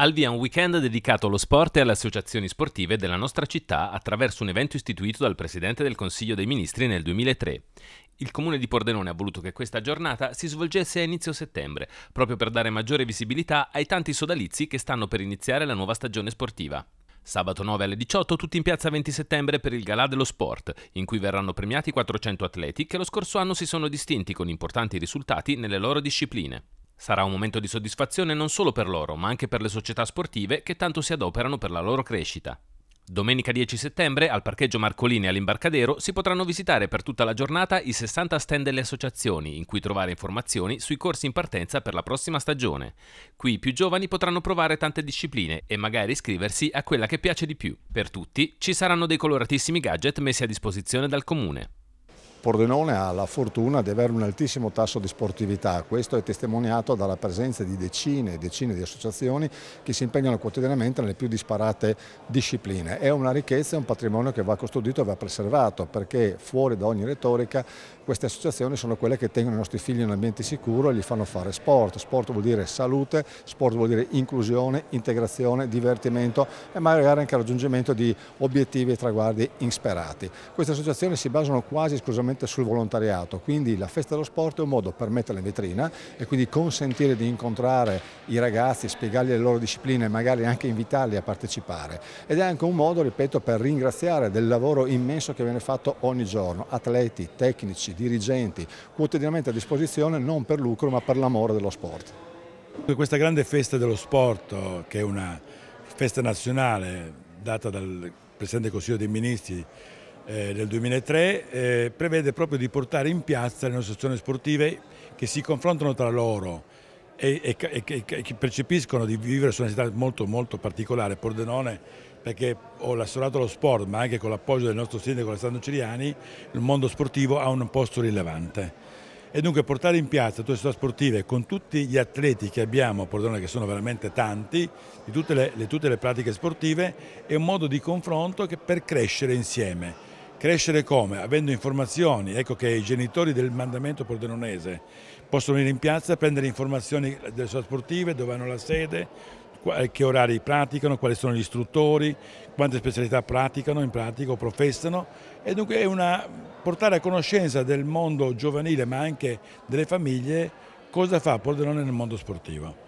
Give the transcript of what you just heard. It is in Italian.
Al via un weekend dedicato allo sport e alle associazioni sportive della nostra città attraverso un evento istituito dal Presidente del Consiglio dei Ministri nel 2003. Il comune di Pordenone ha voluto che questa giornata si svolgesse a inizio settembre, proprio per dare maggiore visibilità ai tanti sodalizi che stanno per iniziare la nuova stagione sportiva. Sabato 9 alle 18 tutti in piazza 20 settembre per il Galà dello Sport, in cui verranno premiati 400 atleti che lo scorso anno si sono distinti con importanti risultati nelle loro discipline. Sarà un momento di soddisfazione non solo per loro, ma anche per le società sportive che tanto si adoperano per la loro crescita. Domenica 10 settembre, al parcheggio Marcolini all'Imbarcadero, si potranno visitare per tutta la giornata i 60 stand delle associazioni, in cui trovare informazioni sui corsi in partenza per la prossima stagione. Qui i più giovani potranno provare tante discipline e magari iscriversi a quella che piace di più. Per tutti ci saranno dei coloratissimi gadget messi a disposizione dal comune. Pordenone ha la fortuna di avere un altissimo tasso di sportività, questo è testimoniato dalla presenza di decine e decine di associazioni che si impegnano quotidianamente nelle più disparate discipline. È una ricchezza, e un patrimonio che va custodito e va preservato perché fuori da ogni retorica queste associazioni sono quelle che tengono i nostri figli in un ambiente sicuro e gli fanno fare sport. Sport vuol dire salute, sport vuol dire inclusione, integrazione, divertimento e magari anche raggiungimento di obiettivi e traguardi insperati. Queste associazioni si basano quasi esclusivamente esclusivamente sul volontariato, quindi la festa dello sport è un modo per metterla in vetrina e quindi consentire di incontrare i ragazzi, spiegargli le loro discipline e magari anche invitarli a partecipare. Ed è anche un modo, ripeto, per ringraziare del lavoro immenso che viene fatto ogni giorno, atleti, tecnici, dirigenti, quotidianamente a disposizione non per lucro ma per l'amore dello sport. Questa grande festa dello sport, che è una festa nazionale data dal Presidente del Consiglio dei Ministri eh, del 2003 eh, prevede proprio di portare in piazza le nostre associazioni sportive che si confrontano tra loro e, che percepiscono di vivere su una città molto, molto particolare, Pordenone perché ho l'assessorato allo sport ma anche con l'appoggio del nostro sindaco Alessandro Ciriani il mondo sportivo ha un posto rilevante e dunque portare in piazza tutte le società sportive con tutti gli atleti che abbiamo a Pordenone, che sono veramente tanti, di tutte le, le, tutte le pratiche sportive, è un modo di confronto per crescere insieme Crescere come? Avendo informazioni, ecco che i genitori del mandamento pordenonese possono venire in piazza a prendere informazioni delle sue sportive, dove hanno la sede, eh, che orari praticano, quali sono gli istruttori, quante specialità praticano in pratica o professano e dunque è una, portare a conoscenza del mondo giovanile ma anche delle famiglie cosa fa Pordenone nel mondo sportivo.